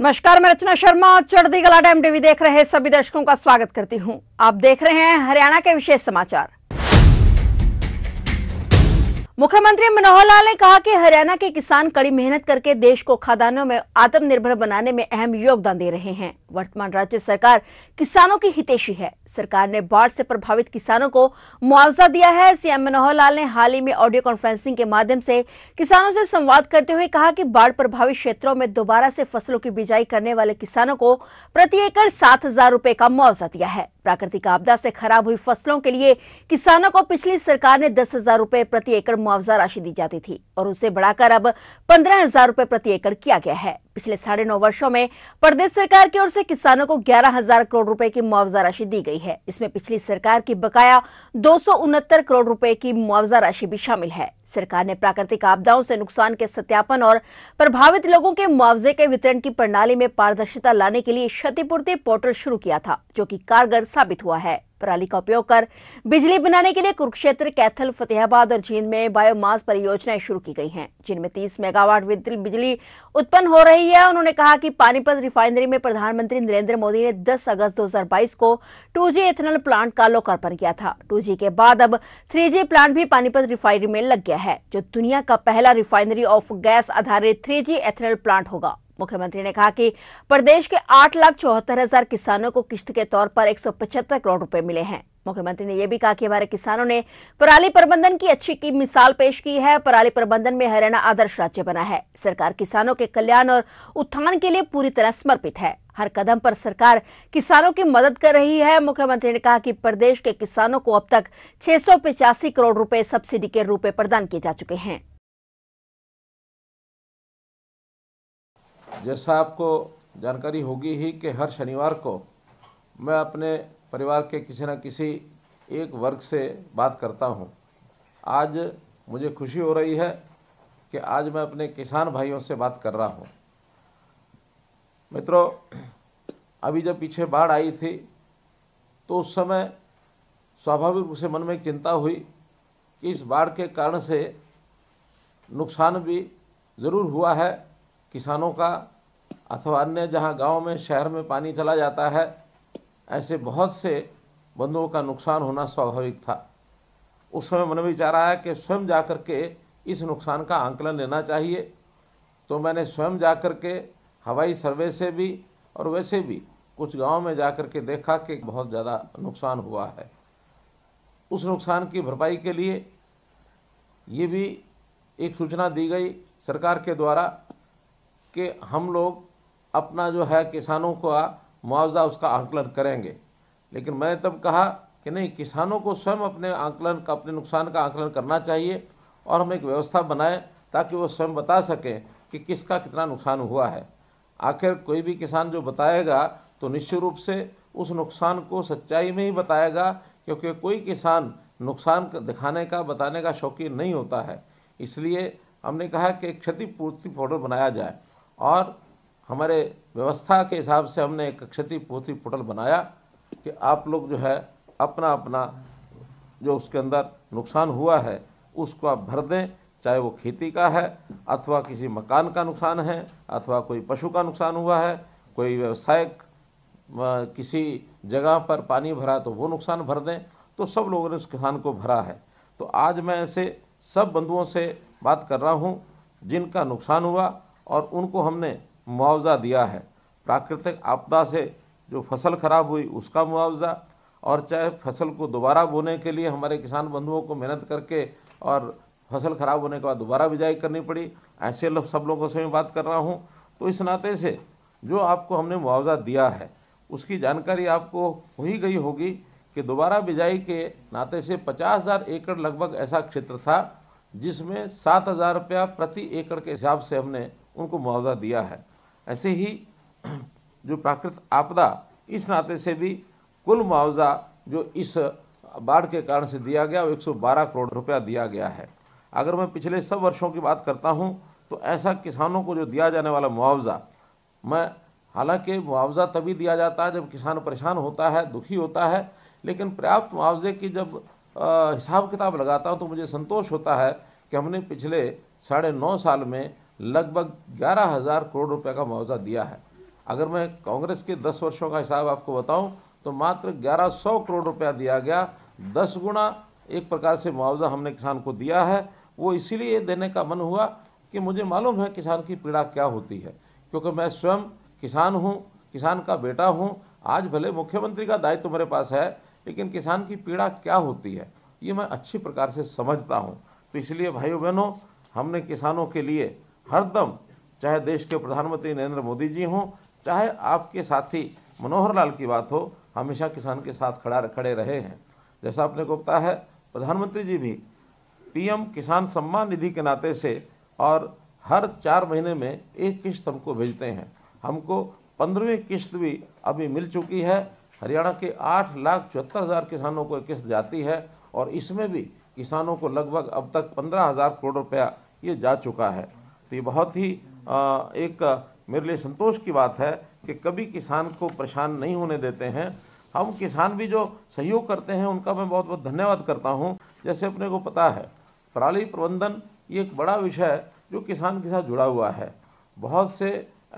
नमस्कार मैं रचना शर्मा चढ़ती गला टाइम टीवी देख रहे सभी दर्शकों का स्वागत करती हूं आप देख रहे हैं हरियाणा के विशेष समाचार मुख्यमंत्री मनोहर लाल ने कहा कि हरियाणा के किसान कड़ी मेहनत करके देश को खादानों में आत्मनिर्भर बनाने में अहम योगदान दे रहे हैं वर्तमान राज्य सरकार किसानों की हितेशी है सरकार ने बाढ़ से प्रभावित किसानों को मुआवजा दिया है सीएम मनोहर लाल ने हाल ही में ऑडियो कॉन्फ्रेंसिंग के माध्यम से किसानों से संवाद करते हुए कहा कि बाढ़ प्रभावित क्षेत्रों में दोबारा से फसलों की बिजाई करने वाले किसानों को प्रति एकड़ सात हजार रूपये का मुआवजा दिया है प्राकृतिक आपदा से खराब हुई फसलों के लिए किसानों को पिछली सरकार ने दस हजार रूपये प्रति एकड़ मुआवजा राशि दी जाती थी और उसे बढ़ाकर अब पंद्रह हजार रूपए प्रति एकड़ किया गया है पिछले साढ़े नौ वर्षो में प्रदेश सरकार की ओर से किसानों को ग्यारह हजार करोड़ रूपए की मुआवजा राशि दी गई है इसमें पिछली सरकार की बकाया दो करोड़ रूपए की मुआवजा राशि भी शामिल है सरकार ने प्राकृतिक आपदाओं से नुकसान के सत्यापन और प्रभावित लोगों के मुआवजे के वितरण की प्रणाली में पारदर्शिता लाने के लिए क्षतिपूर्ति पोर्टल शुरू किया था जो की कारगर साबित हुआ है पराली का उपयोग कर बिजली बनाने के लिए कुरुक्षेत्र कैथल फतेहाबाद और जींद में बायोमास परियोजनाएं शुरू की गई हैं जिनमें 30 मेगावाट विद्युत बिजली उत्पन्न हो रही है उन्होंने कहा कि पानीपत रिफाइनरी में प्रधानमंत्री नरेंद्र मोदी ने 10 अगस्त 2022 को 2G एथेनॉल प्लांट का लोकार्पण किया था 2G के बाद अब 3G प्लांट भी पानीपत रिफाइनरी में लग गया है जो दुनिया का पहला रिफाइनरी ऑफ गैस आधारित थ्री एथेनॉल प्लांट होगा मुख्यमंत्री ने कहा कि प्रदेश के आठ लाख चौहत्तर हजार किसानों को किश्त के तौर पर एक करोड़ रुपए मिले हैं मुख्यमंत्री ने यह भी कहा कि हमारे किसानों ने पराली प्रबंधन की अच्छी की मिसाल पेश की है पराली प्रबंधन में हरियाणा आदर्श राज्य बना है सरकार किसानों के कल्याण और उत्थान के लिए पूरी तरह समर्पित है हर कदम पर सरकार किसानों की मदद कर रही है मुख्यमंत्री ने कहा कि प्रदेश के किसानों को अब तक छह करोड़ रूपए सब्सिडी के रूप में प्रदान किए जा चुके हैं जैसा आपको जानकारी होगी ही कि हर शनिवार को मैं अपने परिवार के किसी न किसी एक वर्ग से बात करता हूँ आज मुझे खुशी हो रही है कि आज मैं अपने किसान भाइयों से बात कर रहा हूँ मित्रों अभी जब पीछे बाढ़ आई थी तो उस समय स्वाभाविक रूप से मन में चिंता हुई कि इस बाढ़ के कारण से नुकसान भी ज़रूर हुआ है किसानों का अथवा अन्य जहाँ गांव में शहर में पानी चला जाता है ऐसे बहुत से बंधुओं का नुकसान होना स्वाभाविक था उस समय मन विचार आया कि स्वयं जा कर के इस नुकसान का आंकलन लेना चाहिए तो मैंने स्वयं जा कर के हवाई सर्वे से भी और वैसे भी कुछ गांव में जा कर के देखा कि बहुत ज़्यादा नुकसान हुआ है उस नुकसान की भरपाई के लिए ये भी एक सूचना दी गई सरकार के द्वारा कि हम लोग अपना जो है किसानों का मुआवजा उसका आंकलन करेंगे लेकिन मैंने तब कहा कि नहीं किसानों को स्वयं अपने आंकलन का अपने नुकसान का आंकलन करना चाहिए और हम एक व्यवस्था बनाएं ताकि वो स्वयं बता सकें कि किसका कितना नुकसान हुआ है आखिर कोई भी किसान जो बताएगा तो निश्चित रूप से उस नुकसान को सच्चाई में ही बताएगा क्योंकि कोई किसान नुकसान दिखाने का बताने का शौकीन नहीं होता है इसलिए हमने कहा कि क्षतिपूर्ति पाउडर बनाया जाए और हमारे व्यवस्था के हिसाब से हमने एक क्षति पोर्टल बनाया कि आप लोग जो है अपना अपना जो उसके अंदर नुकसान हुआ है उसको आप भर दें चाहे वो खेती का है अथवा किसी मकान का नुकसान है अथवा कोई पशु का नुकसान हुआ है कोई व्यवसायिक किसी जगह पर पानी भरा तो वो नुकसान भर दें तो सब लोगों ने उस किसान को भरा है तो आज मैं ऐसे सब बंधुओं से बात कर रहा हूँ जिनका नुकसान हुआ और उनको हमने मुआवजा दिया है प्राकृतिक आपदा से जो फसल खराब हुई उसका मुआवजा और चाहे फसल को दोबारा बोने के लिए हमारे किसान बंधुओं को मेहनत करके और फसल खराब होने के बाद दोबारा बिजाई करनी पड़ी ऐसे लोग सब लोगों से मैं बात कर रहा हूँ तो इस नाते से जो आपको हमने मुआवजा दिया है उसकी जानकारी आपको हो ही गई होगी कि दोबारा बिजाई के नाते से पचास हज़ार एकड़ लगभग ऐसा क्षेत्र था जिसमें सात हज़ार रुपया प्रति एकड़ के हिसाब से हमने उनको मुआवजा दिया है ऐसे ही जो प्राकृतिक आपदा इस नाते से भी कुल मुआवजा जो इस बाढ़ के कारण से दिया गया वो 112 करोड़ रुपया दिया गया है अगर मैं पिछले सब वर्षों की बात करता हूँ तो ऐसा किसानों को जो दिया जाने वाला मुआवजा मैं हालांकि मुआवजा तभी दिया जाता है जब किसान परेशान होता है दुखी होता है लेकिन पर्याप्त मुआवजे की जब हिसाब किताब लगाता हूँ तो मुझे संतोष होता है कि हमने पिछले साढ़े नौ साल में लगभग ग्यारह हज़ार करोड़ रुपए का मुआवजा दिया है अगर मैं कांग्रेस के दस वर्षों का हिसाब आपको बताऊं तो मात्र ग्यारह सौ करोड़ रुपया दिया गया दस गुना एक प्रकार से मुआवजा हमने किसान को दिया है वो इसीलिए देने का मन हुआ कि मुझे मालूम है किसान की पीड़ा क्या होती है क्योंकि मैं स्वयं किसान हूँ किसान का बेटा हूँ आज भले मुख्यमंत्री का दायित्व तो मेरे पास है लेकिन किसान की पीड़ा क्या होती है ये मैं अच्छी प्रकार से समझता हूँ तो इसलिए भाइयों बहनों हमने किसानों के लिए हरदम चाहे देश के प्रधानमंत्री नरेंद्र मोदी जी हों चाहे आपके साथी मनोहर लाल की बात हो हमेशा किसान के साथ खड़ा खड़े रहे हैं जैसा आपने को पता है प्रधानमंत्री जी भी पीएम किसान सम्मान निधि के नाते से और हर चार महीने में एक किस्त हमको भेजते हैं हमको पंद्रहवीं किस्त भी अभी मिल चुकी है हरियाणा के आठ लाख चौहत्तर हज़ार किसानों को किस्त जाती है और इसमें भी किसानों को लगभग अब तक पंद्रह हज़ार करोड़ रुपया ये जा चुका है तो ये बहुत ही एक मेरे लिए संतोष की बात है कि कभी किसान को परेशान नहीं होने देते हैं हम हाँ, किसान भी जो सहयोग करते हैं उनका मैं बहुत बहुत धन्यवाद करता हूँ जैसे अपने को पता है पराली प्रबंधन ये एक बड़ा विषय है जो किसान के साथ जुड़ा हुआ है बहुत से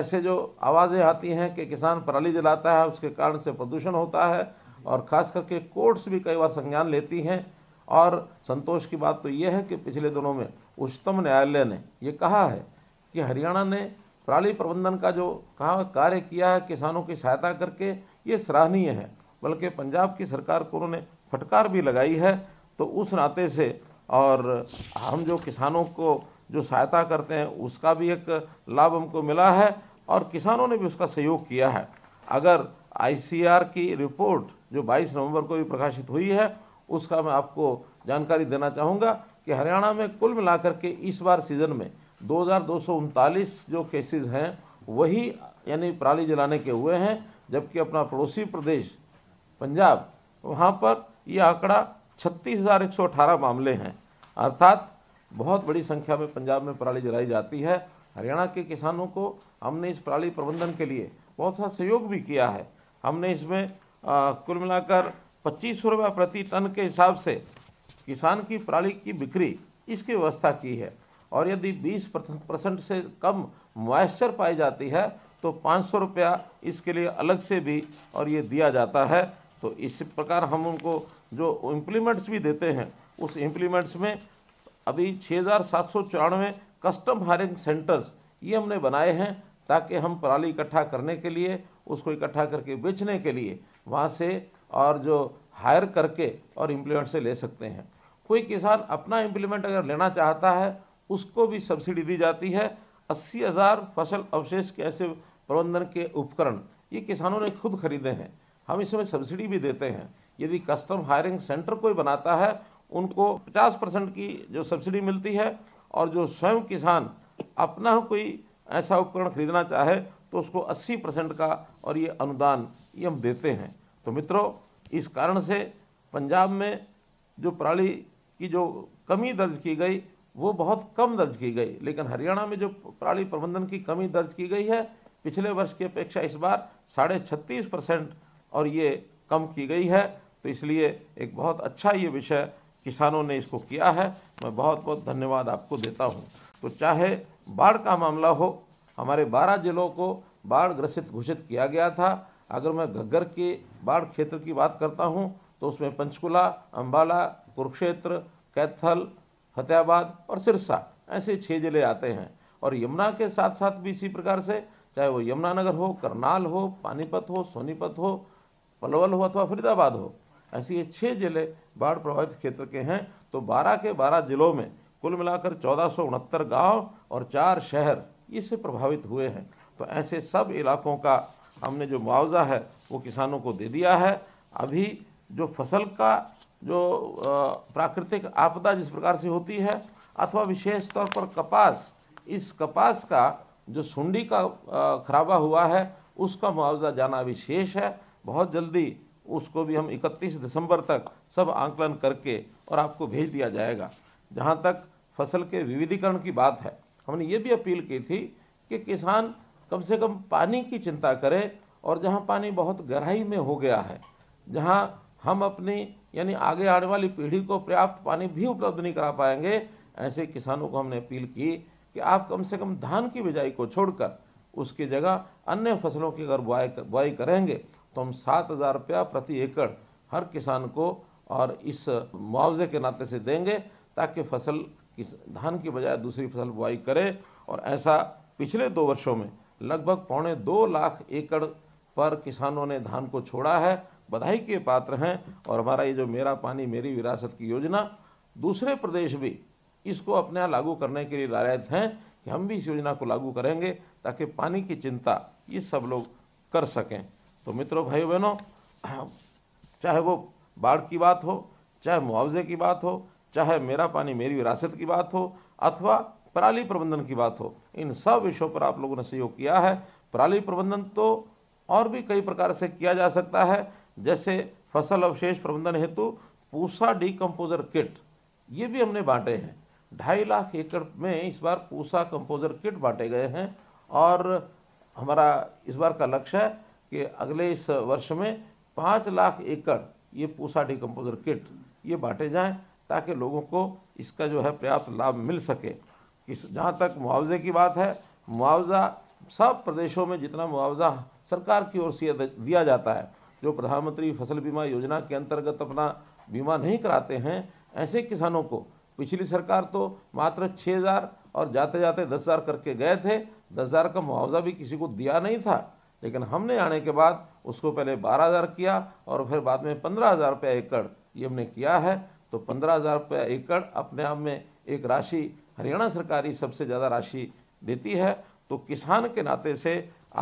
ऐसे जो आवाज़ें आती हैं कि किसान पराली जलाता है उसके कारण से प्रदूषण होता है और ख़ास करके कोर्ट्स भी कई बार संज्ञान लेती हैं और संतोष की बात तो ये है कि पिछले दिनों में उच्चतम न्यायालय ने ये कहा है कि हरियाणा ने पराली प्रबंधन का जो कहा कार्य किया है किसानों की सहायता करके ये सराहनीय है बल्कि पंजाब की सरकार को उन्होंने फटकार भी लगाई है तो उस नाते से और हम जो किसानों को जो सहायता करते हैं उसका भी एक लाभ हमको मिला है और किसानों ने भी उसका सहयोग किया है अगर आईसीआर की रिपोर्ट जो 22 नवंबर को भी प्रकाशित हुई है उसका मैं आपको जानकारी देना चाहूँगा कि हरियाणा में कुल मिलाकर के इस बार सीज़न में दो जो केसेस हैं वही यानी पराली जलाने के हुए हैं जबकि अपना पड़ोसी प्रदेश पंजाब वहाँ पर ये आंकड़ा छत्तीस मामले हैं अर्थात बहुत बड़ी संख्या में पंजाब में पराली जलाई जाती है हरियाणा के किसानों को हमने इस पराली प्रबंधन के लिए बहुत सा सहयोग भी किया है हमने इसमें कुल मिलाकर पच्चीस रुपये प्रति टन के हिसाब से किसान की पराली की बिक्री इसकी व्यवस्था की है और यदि 20 परसेंट से कम मॉइस्चर पाई जाती है तो पाँच सौ रुपया इसके लिए अलग से भी और ये दिया जाता है तो इस प्रकार हम उनको जो इम्प्लीमेंट्स भी देते हैं उस इम्प्लीमेंट्स में अभी छः हज़ार सात सौ चौरानवे कस्टम हायरिंग सेंटर्स ये हमने बनाए हैं ताकि हम पराली इकट्ठा करने के लिए उसको इकट्ठा करके बेचने के लिए वहाँ से और जो हायर करके और इम्प्लीमेंट से ले सकते हैं कोई किसान अपना इम्प्लीमेंट अगर लेना चाहता है उसको भी सब्सिडी दी जाती है अस्सी हज़ार फसल अवशेष के ऐसे प्रबंधन के उपकरण ये किसानों ने खुद खरीदे हैं हम इसमें सब्सिडी भी देते हैं यदि कस्टम हायरिंग सेंटर कोई बनाता है उनको 50 परसेंट की जो सब्सिडी मिलती है और जो स्वयं किसान अपना कोई ऐसा उपकरण खरीदना चाहे तो उसको 80 परसेंट का और ये अनुदान ये हम देते हैं तो मित्रों इस कारण से पंजाब में जो पराली की जो कमी दर्ज की गई वो बहुत कम दर्ज की गई लेकिन हरियाणा में जो पराली प्रबंधन की कमी दर्ज की गई है पिछले वर्ष की अपेक्षा इस बार साढ़े छत्तीस परसेंट और ये कम की गई है तो इसलिए एक बहुत अच्छा ये विषय किसानों ने इसको किया है मैं बहुत बहुत धन्यवाद आपको देता हूँ तो चाहे बाढ़ का मामला हो हमारे बारह जिलों को बाढ़ ग्रसित घोषित किया गया था अगर मैं घग्गर के बाढ़ क्षेत्र की बात करता हूँ तो उसमें पंचकुला अम्बाला कुरुक्षेत्र कैथल फतेहाबाद और सिरसा ऐसे छः जिले आते हैं और यमुना के साथ साथ भी इसी प्रकार से चाहे वो यमुनानगर हो करनाल हो पानीपत हो सोनीपत हो पलवल हो अथवा फरीदाबाद हो ऐसे ये छः जिले बाढ़ प्रभावित क्षेत्र के हैं तो बारह के बारह जिलों में कुल मिलाकर चौदह सौ उनहत्तर गाँव और चार शहर इससे प्रभावित हुए हैं तो ऐसे सब इलाकों का हमने जो मुआवजा है वो किसानों को दे दिया है अभी जो फसल का जो प्राकृतिक आपदा जिस प्रकार से होती है अथवा विशेष तौर पर कपास इस कपास का जो सुंडी का खराबा हुआ है उसका मुआवजा जाना अभी शेष है बहुत जल्दी उसको भी हम 31 दिसंबर तक सब आंकलन करके और आपको भेज दिया जाएगा जहाँ तक फसल के विविधीकरण की बात है हमने ये भी अपील की थी कि किसान कम से कम पानी की चिंता करें और जहाँ पानी बहुत गहराई में हो गया है जहाँ हम अपनी यानी आगे आने वाली पीढ़ी को पर्याप्त पानी भी उपलब्ध नहीं करा पाएंगे ऐसे किसानों को हमने अपील की कि आप कम से कम धान की बिजाई को छोड़कर उसकी जगह अन्य फसलों की अगर बुआई बुआई करेंगे तो हम सात हज़ार रुपया प्रति एकड़ हर किसान को और इस मुआवजे के नाते से देंगे ताकि फसल किस धान की बजाय दूसरी फसल बुआई करे और ऐसा पिछले दो वर्षों में लगभग पौने दो लाख एकड़ पर किसानों ने धान को छोड़ा है बधाई के पात्र हैं और हमारा ये जो मेरा पानी मेरी विरासत की योजना दूसरे प्रदेश भी इसको अपने लागू करने के लिए लायत हैं कि हम भी इस योजना को लागू करेंगे ताकि पानी की चिंता ये सब लोग कर सकें तो मित्रों भाई बहनों चाहे वो बाढ़ की बात हो चाहे मुआवजे की बात हो चाहे मेरा पानी मेरी विरासत की बात हो अथवा पराली प्रबंधन की बात हो इन सब विषयों पर आप लोगों ने सहयोग किया है पराली प्रबंधन तो और भी कई प्रकार से किया जा सकता है जैसे फसल अवशेष प्रबंधन हेतु पूसा डिकम्पोजर किट ये भी हमने बांटे हैं ढाई लाख एकड़ में इस बार पूसा कंपोजर किट बांटे गए हैं और हमारा इस बार का लक्ष्य है कि अगले इस वर्ष में पाँच लाख एकड़ ये पूसा डिकम्पोजर किट ये बांटे जाएं ताकि लोगों को इसका जो है पर्याप्त लाभ मिल सके इस जहाँ तक मुआवजे की बात है मुआवजा सब प्रदेशों में जितना मुआवजा सरकार की ओर से दिया जाता है जो प्रधानमंत्री फसल बीमा योजना के अंतर्गत अपना बीमा नहीं कराते हैं ऐसे किसानों को पिछली सरकार तो मात्र छः हज़ार और जाते जाते दस हज़ार करके गए थे दस हज़ार का मुआवजा भी किसी को दिया नहीं था लेकिन हमने आने के बाद उसको पहले बारह हज़ार किया और फिर बाद में पंद्रह हज़ार रुपया एकड़ ये हमने किया है तो पंद्रह हज़ार रुपया एकड़ अपने आप में एक राशि हरियाणा सरकार ही सबसे ज़्यादा राशि देती है तो किसान के नाते से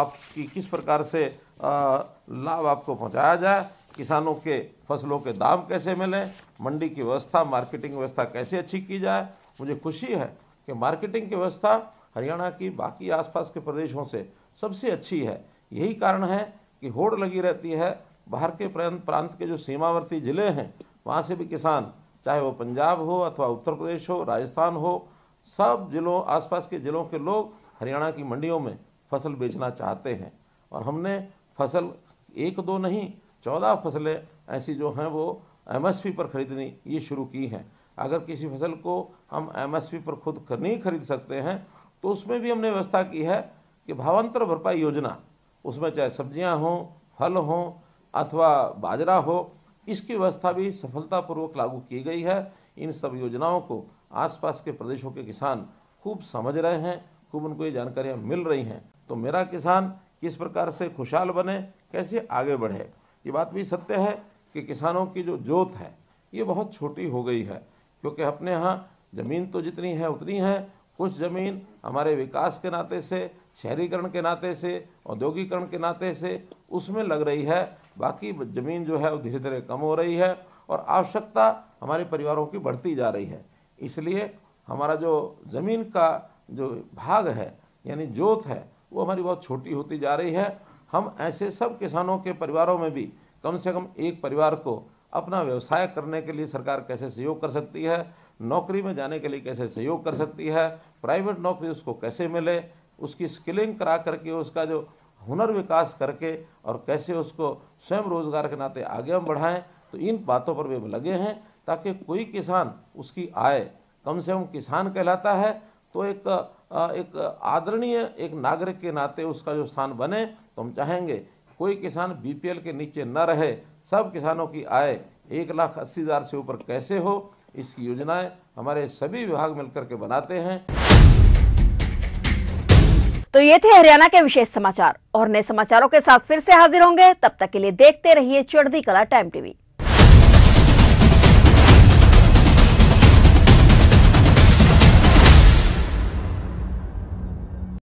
आपकी किस प्रकार से लाभ आपको पहुंचाया जाए किसानों के फसलों के दाम कैसे मिलें मंडी की व्यवस्था मार्केटिंग व्यवस्था कैसे अच्छी की जाए मुझे खुशी है कि मार्केटिंग की व्यवस्था हरियाणा की बाकी आसपास के प्रदेशों से सबसे अच्छी है यही कारण है कि होड़ लगी रहती है बाहर के प्रांत के जो सीमावर्ती ज़िले हैं वहाँ से भी किसान चाहे वो पंजाब हो अथवा उत्तर प्रदेश हो राजस्थान हो सब जिलों आसपास के जिलों के लोग हरियाणा की मंडियों में फसल बेचना चाहते हैं और हमने फसल एक दो नहीं चौदह फसलें ऐसी जो हैं वो एमएसपी पर खरीदनी ये शुरू की हैं अगर किसी फसल को हम एमएसपी पर खुद नहीं खरीद सकते हैं तो उसमें भी हमने व्यवस्था की है कि भावांतर भरपाई योजना उसमें चाहे सब्जियां हों फल हों अथवा बाजरा हो इसकी व्यवस्था भी सफलतापूर्वक लागू की गई है इन सब योजनाओं को आसपास के प्रदेशों के किसान खूब समझ रहे हैं खूब उनको ये जानकारियाँ मिल रही हैं तो मेरा किसान किस प्रकार से खुशहाल बने कैसे आगे बढ़े ये बात भी सत्य है कि किसानों की जो जोत है ये बहुत छोटी हो गई है क्योंकि अपने यहाँ ज़मीन तो जितनी है उतनी है कुछ ज़मीन हमारे विकास के नाते से शहरीकरण के नाते से औद्योगिकरण के नाते से उसमें लग रही है बाकी ज़मीन जो है वो धीरे धीरे कम हो रही है और आवश्यकता हमारे परिवारों की बढ़ती जा रही है इसलिए हमारा जो ज़मीन का जो भाग है यानी जोत है वो हमारी बहुत छोटी होती जा रही है हम ऐसे सब किसानों के परिवारों में भी कम से कम एक परिवार को अपना व्यवसाय करने के लिए सरकार कैसे सहयोग कर सकती है नौकरी में जाने के लिए कैसे सहयोग कर सकती है प्राइवेट नौकरी उसको कैसे मिले उसकी स्किलिंग करा करके उसका जो हुनर विकास करके और कैसे उसको स्वयं रोजगार के नाते आगे हम बढ़ाएं तो इन बातों पर वे लगे हैं ताकि कोई किसान उसकी आय कम से कम किसान कहलाता है तो एक एक आदरणीय एक नागरिक के नाते उसका जो स्थान बने तो हम चाहेंगे कोई किसान बीपीएल के नीचे न रहे सब किसानों की आय एक लाख अस्सी हज़ार से ऊपर कैसे हो इसकी योजनाएं हमारे सभी विभाग मिलकर के बनाते हैं तो ये थे हरियाणा के विशेष समाचार और नए समाचारों के साथ फिर से हाजिर होंगे तब तक के लिए देखते रहिए चढ़दी कला टाइम टीवी